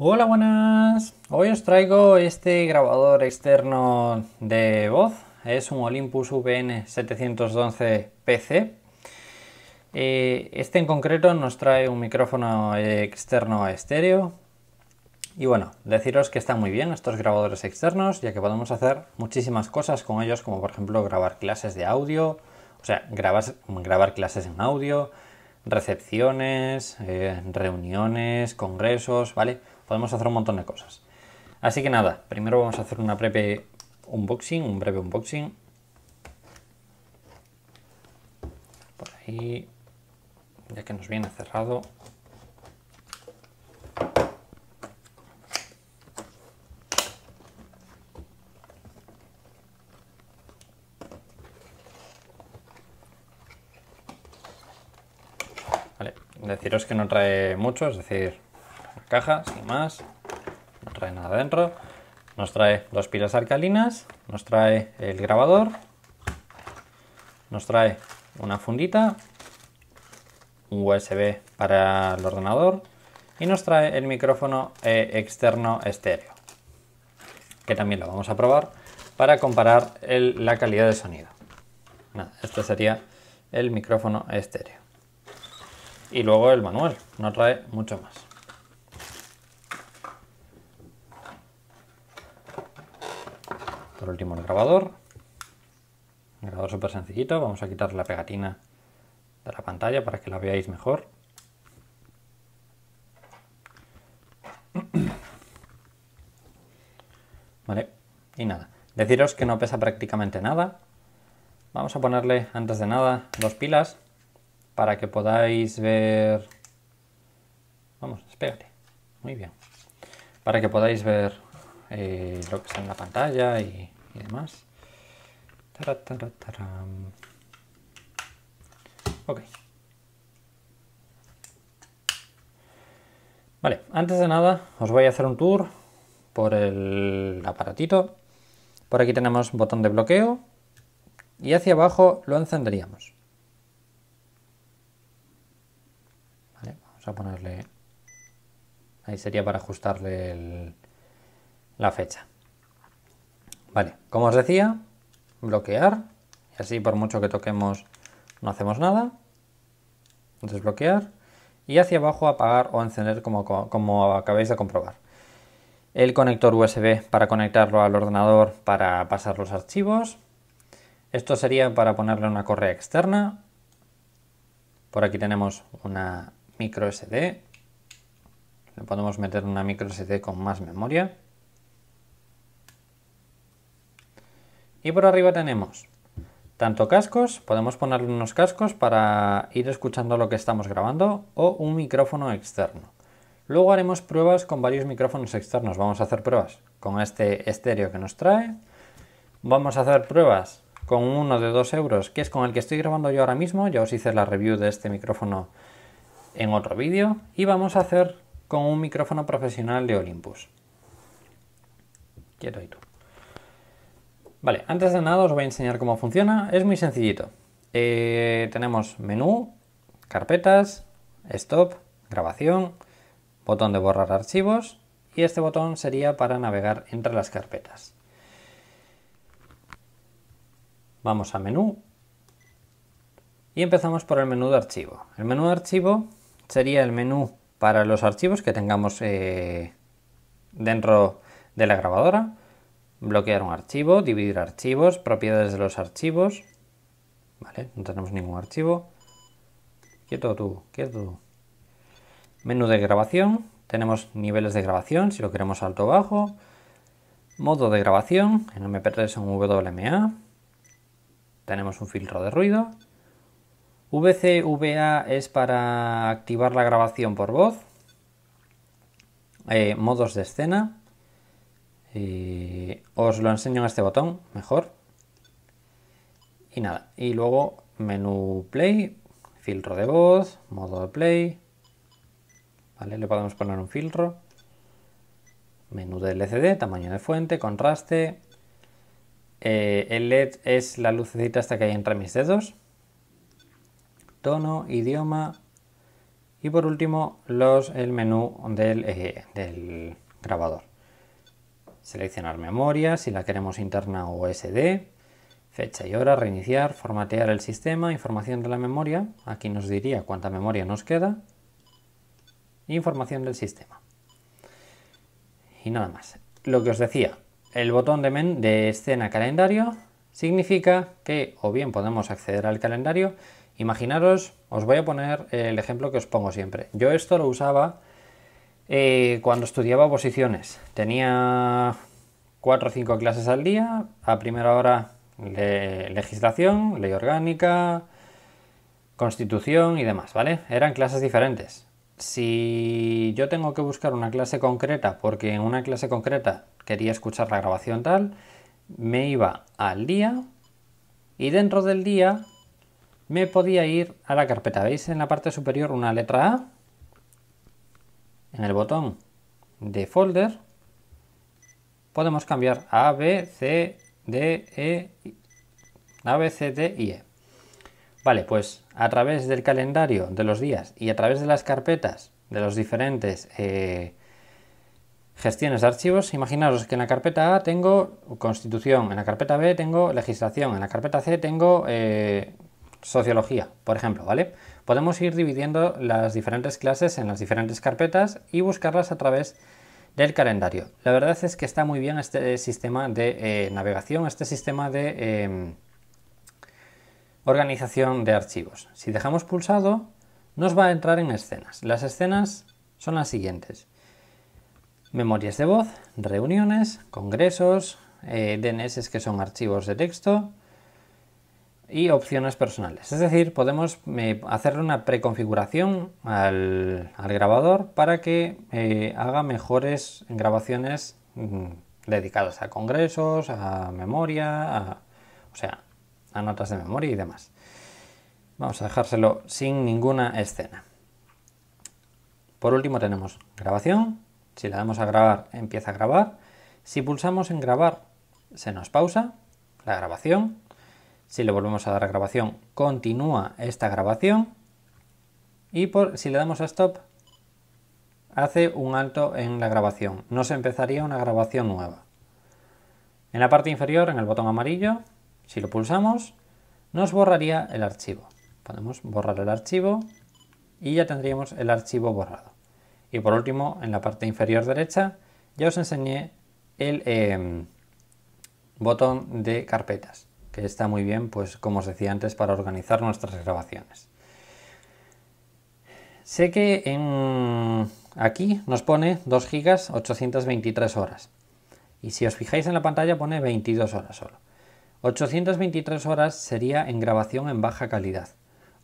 Hola, buenas. Hoy os traigo este grabador externo de voz. Es un Olympus VN711 PC. Eh, este en concreto nos trae un micrófono externo estéreo. Y bueno, deciros que están muy bien estos grabadores externos, ya que podemos hacer muchísimas cosas con ellos, como por ejemplo grabar clases de audio, o sea, grabar, grabar clases en audio, recepciones, eh, reuniones, congresos, ¿vale? Podemos hacer un montón de cosas. Así que nada, primero vamos a hacer una breve unboxing, un breve unboxing. Por ahí, ya que nos viene cerrado. Vale, deciros que no trae mucho, es decir, caja, sin más. No trae nada dentro. Nos trae dos pilas alcalinas, nos trae el grabador, nos trae una fundita, un USB para el ordenador y nos trae el micrófono e externo estéreo, que también lo vamos a probar para comparar la calidad de sonido. Nada, este sería el micrófono estéreo. Y luego el manual, no trae mucho más. último el grabador. grabador súper sencillito. Vamos a quitar la pegatina de la pantalla para que la veáis mejor. Vale, y nada. Deciros que no pesa prácticamente nada. Vamos a ponerle antes de nada dos pilas para que podáis ver... Vamos, espérate. Muy bien. Para que podáis ver eh, lo que está en la pantalla y y demás. Ok. Vale, antes de nada os voy a hacer un tour por el aparatito. Por aquí tenemos un botón de bloqueo y hacia abajo lo encenderíamos. vamos a ponerle... Ahí sería para ajustarle la fecha. Vale, como os decía, bloquear. Y así por mucho que toquemos no hacemos nada. Desbloquear. Y hacia abajo apagar o encender como, como acabáis de comprobar. El conector USB para conectarlo al ordenador para pasar los archivos. Esto sería para ponerle una correa externa. Por aquí tenemos una micro SD. Le podemos meter una micro SD con más memoria. Y por arriba tenemos tanto cascos, podemos ponerle unos cascos para ir escuchando lo que estamos grabando o un micrófono externo. Luego haremos pruebas con varios micrófonos externos. Vamos a hacer pruebas con este estéreo que nos trae. Vamos a hacer pruebas con uno de 2 euros, que es con el que estoy grabando yo ahora mismo. Ya os hice la review de este micrófono en otro vídeo. Y vamos a hacer con un micrófono profesional de Olympus. Quiero tú? Vale, antes de nada os voy a enseñar cómo funciona. Es muy sencillito. Eh, tenemos menú, carpetas, stop, grabación, botón de borrar archivos y este botón sería para navegar entre las carpetas. Vamos a menú y empezamos por el menú de archivo. El menú de archivo sería el menú para los archivos que tengamos eh, dentro de la grabadora bloquear un archivo, dividir archivos, propiedades de los archivos. Vale, no tenemos ningún archivo. Quieto tú, quieto tú. Menú de grabación, tenemos niveles de grabación, si lo queremos alto o bajo. Modo de grabación, en MP3 en WMA. Tenemos un filtro de ruido. VCVA es para activar la grabación por voz. Eh, modos de escena. Eh, os lo enseño en este botón, mejor. Y nada, y luego menú play, filtro de voz, modo de play. ¿Vale? Le podemos poner un filtro. Menú del LCD, tamaño de fuente, contraste. Eh, el LED es la lucecita hasta que hay entre mis dedos. Tono, idioma. Y por último, los, el menú del eh, grabador seleccionar memoria, si la queremos interna o SD, fecha y hora, reiniciar, formatear el sistema, información de la memoria, aquí nos diría cuánta memoria nos queda, información del sistema. Y nada más. Lo que os decía, el botón de, men de escena calendario significa que o bien podemos acceder al calendario, imaginaros, os voy a poner el ejemplo que os pongo siempre. Yo esto lo usaba eh, cuando estudiaba oposiciones, tenía cuatro o cinco clases al día. A primera hora, legislación, ley orgánica, constitución y demás, ¿vale? Eran clases diferentes. Si yo tengo que buscar una clase concreta, porque en una clase concreta quería escuchar la grabación tal, me iba al día y dentro del día me podía ir a la carpeta. ¿Veis en la parte superior una letra A? en el botón de folder podemos cambiar a B, C, D, E, a, B, C, D y E. Vale, pues a través del calendario de los días y a través de las carpetas de los diferentes eh, gestiones de archivos, imaginaros que en la carpeta A tengo constitución, en la carpeta B tengo legislación, en la carpeta C tengo eh, sociología, por ejemplo, ¿vale? Podemos ir dividiendo las diferentes clases en las diferentes carpetas y buscarlas a través del calendario. La verdad es que está muy bien este sistema de eh, navegación, este sistema de em, organización de archivos. Si dejamos pulsado, nos va a entrar en escenas. Las escenas son las siguientes. Memorias de voz, reuniones, congresos, eh, DNS que son archivos de texto, y opciones personales. Es decir, podemos eh, hacerle una preconfiguración al, grabador para que eh, haga mejores grabaciones mm, dedicadas a congresos, a memoria, o sea, a notas de memoria y demás. Vamos a dejárselo sin ninguna escena. Por último tenemos grabación. Si le damos a grabar, empieza a grabar. Si pulsamos en grabar, se nos pausa la grabación si le volvemos a dar a grabación, continúa esta grabación. Y por, si le damos a stop, hace un alto en la grabación. No se empezaría una grabación nueva. En la parte inferior, en el botón amarillo, si lo pulsamos, nos borraría el archivo. Podemos borrar el archivo y ya tendríamos el archivo borrado. Y por último, en la parte inferior derecha, ya os enseñé el em, botón de carpetas que está muy bien, pues como os decía antes, para organizar nuestras grabaciones. Sé que aquí nos pone 2 gigas 823 horas. Y si os fijáis en la pantalla pone 22 horas solo. 823 horas sería en grabación en baja calidad.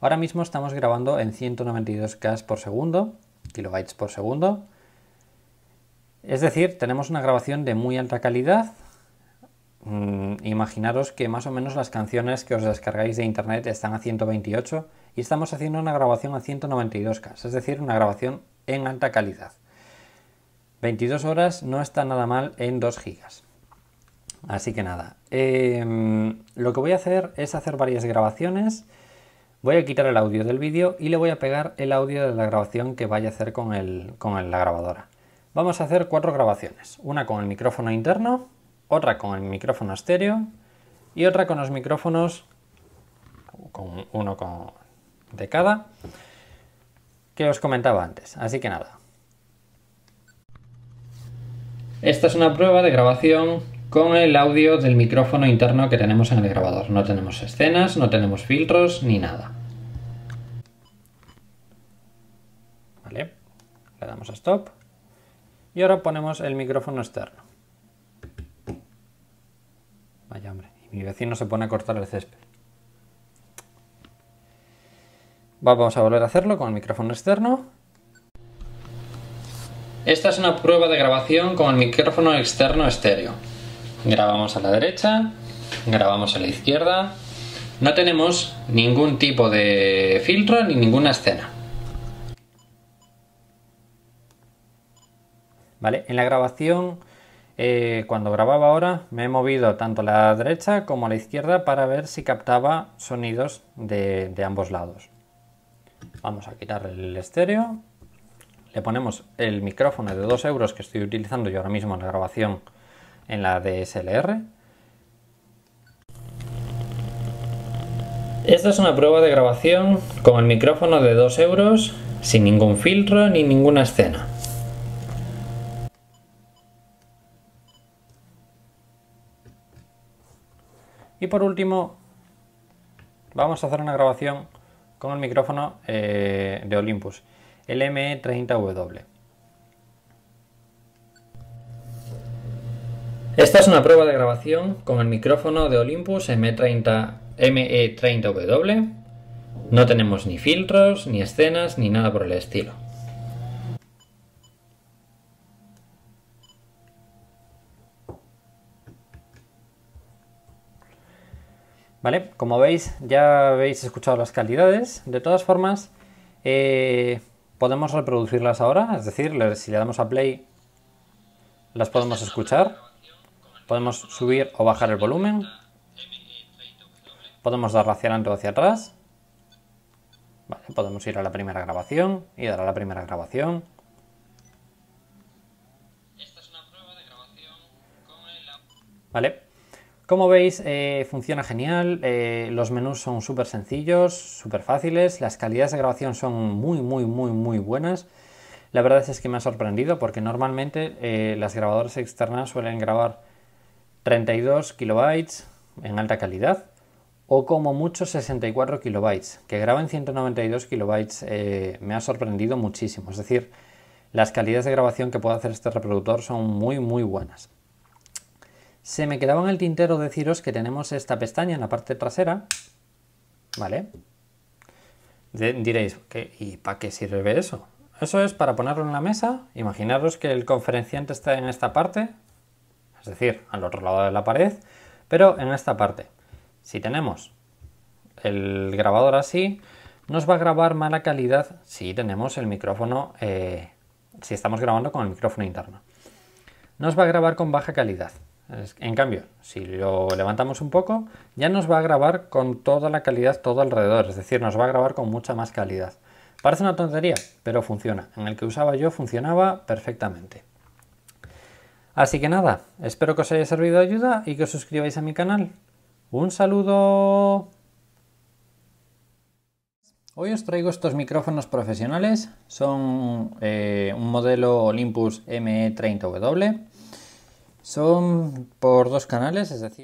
Ahora mismo estamos grabando en 192K por segundo, kilobytes por segundo. Es decir, tenemos una grabación de muy alta calidad Mm, imaginaros que más o menos las canciones que os descargáis de internet están a 128 y estamos haciendo una grabación a 192K, es decir, una grabación en alta calidad. 22 horas no está nada mal en 2 gigas. Así que nada, em, lo que voy a hacer es hacer varias grabaciones. Voy a quitar el audio del vídeo y le voy a pegar el audio de la grabación que vaya a hacer con, la grabadora. Vamos a hacer cuatro grabaciones. Una con el micrófono interno, otra con el micrófono estéreo y otra con los micrófonos con uno de cada que os comentaba antes. Así que nada. Esta es una prueba de grabación con el audio del micrófono interno que tenemos en el grabador. No tenemos escenas, no tenemos filtros ni nada. Vale, le damos a stop y ahora ponemos el micrófono externo. Mi vecino se pone a cortar el césped. Vamos a volver a hacerlo con el micrófono externo. Esta es una prueba de grabación con el micrófono externo estéreo. Grabamos a la derecha, grabamos a la izquierda. No tenemos ningún tipo de filtro ni ninguna escena. Vale, en la grabación eh, cuando grababa ahora me he movido tanto a la derecha como a la izquierda para ver si captaba sonidos de, de ambos lados. Vamos a quitar el estéreo. Le ponemos el micrófono de 2 euros que estoy utilizando yo ahora mismo en la grabación en la DSLR. Esta es una prueba de grabación con el micrófono de 2 euros, sin ningún filtro ni ninguna escena. Y por último, vamos a hacer una grabación con el micrófono eh, de Olympus, el ME30W. Esta es una prueba de grabación con el micrófono de Olympus me ME30W. No tenemos ni filtros, ni escenas, ni nada por el estilo. ¿Vale? Como veis, ya habéis escuchado las calidades. De todas formas, eh, podemos reproducirlas ahora. Es decir, si le damos a play, las podemos escuchar. Podemos subir o bajar el volumen. Podemos darla hacia adelante o hacia atrás. podemos ir a la primera grabación y dar a la primera grabación. Vale, como veis, eh, funciona genial, eh, los menús son súper sencillos, súper fáciles, las calidades de grabación son muy, muy, muy, muy buenas. La verdad es que me ha sorprendido porque normalmente eh, las grabadoras externas suelen grabar 32 kilobytes en alta calidad o como mucho 64 kilobytes. Que graben 192 kilobytes me ha sorprendido muchísimo. Es decir, las calidades de grabación que puede hacer este reproductor son muy, muy buenas. Se me quedaba en el tintero deciros que tenemos esta pestaña en la parte trasera, ¿vale? diréis, ¿y para qué sirve eso? Eso es para ponerlo en la mesa, imaginaros que el conferenciante está en esta parte, es decir, al otro lado de la pared, pero en esta parte. Si tenemos el grabador así, nos va a grabar mala calidad si tenemos el micrófono, eh, si estamos grabando con el micrófono interno. Nos va a grabar con baja calidad. En cambio, si lo levantamos un poco, ya nos va a grabar con toda la calidad todo alrededor, es decir, nos va a grabar con mucha más calidad. Parece una tontería, pero funciona. En el que usaba yo funcionaba perfectamente. Así que nada, espero que os haya servido de ayuda y que os suscribáis a mi canal. ¡Un saludo! Hoy os traigo estos micrófonos profesionales. Son eh, un modelo Olympus ME30W son por dos canales, es decir...